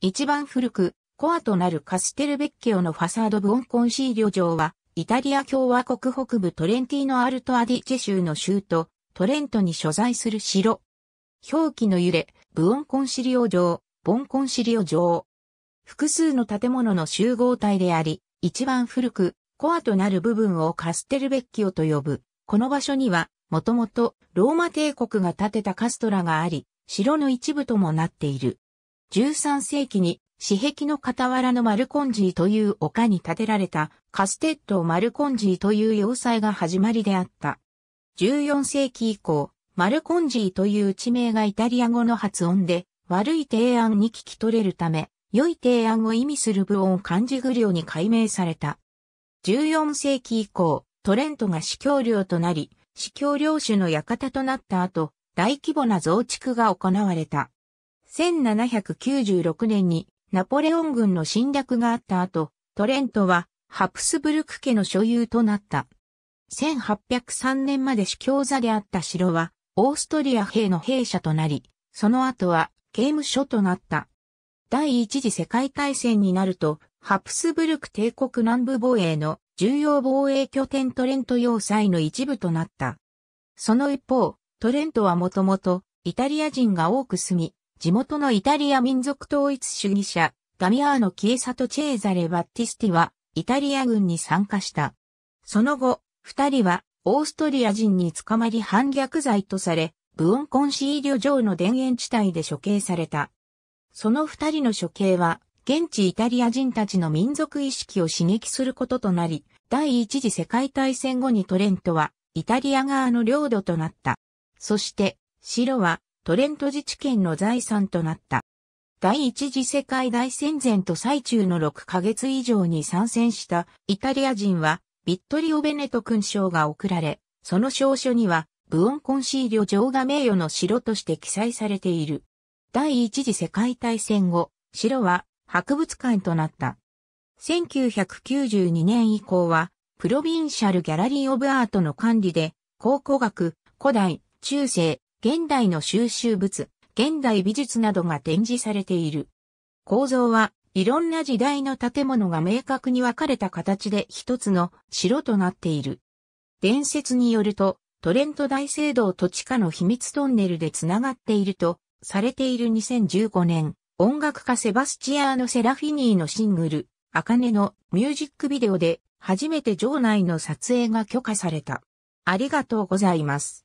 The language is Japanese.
一番古く、コアとなるカステルベッキオのファサードブオンコンシーリョ城は、イタリア共和国北部トレンティーノ・アルト・アディチェ州の州都、トレントに所在する城。表記の揺れ、ブオンコンシリオ城、ボンコンシリオ城。複数の建物の集合体であり、一番古く、コアとなる部分をカステルベッキオと呼ぶ。この場所には、もともとローマ帝国が建てたカストラがあり、城の一部ともなっている。13世紀に、死壁の傍らのマルコンジーという丘に建てられたカステッドマルコンジーという要塞が始まりであった。14世紀以降、マルコンジーという地名がイタリア語の発音で、悪い提案に聞き取れるため、良い提案を意味する部音漢字具オに改名された。14世紀以降、トレントが司教領となり、司教領主の館となった後、大規模な増築が行われた。1796年にナポレオン軍の侵略があった後、トレントはハプスブルク家の所有となった。1803年まで主教座であった城は、オーストリア兵の兵舎となり、その後は刑務所となった。第一次世界大戦になると、ハプスブルク帝国南部防衛の重要防衛拠点トレント要塞の一部となった。その一方、トレントはもともとイタリア人が多く住み、地元のイタリア民族統一主義者、ダミアーノ・キエサとチェーザレ・バッティスティは、イタリア軍に参加した。その後、二人は、オーストリア人に捕まり反逆罪とされ、ブオンコンシーリョ城の田園地帯で処刑された。その二人の処刑は、現地イタリア人たちの民族意識を刺激することとなり、第一次世界大戦後にトレントは、イタリア側の領土となった。そして、白は、トレント自治権の財産となった。第一次世界大戦前と最中の6ヶ月以上に参戦したイタリア人は、ビットリオ・ベネト勲章が贈られ、その証書には、ブオンコンシーリョ城が名誉の城として記載されている。第一次世界大戦後、城は博物館となった。1992年以降は、プロビンシャルギャラリーオブアートの管理で、考古学、古代、中世、現代の収集物、現代美術などが展示されている。構造はいろんな時代の建物が明確に分かれた形で一つの城となっている。伝説によると、トレント大聖堂と地下の秘密トンネルでつながっていると、されている2015年、音楽家セバスチアーノ・セラフィニーのシングル、アカネのミュージックビデオで、初めて場内の撮影が許可された。ありがとうございます。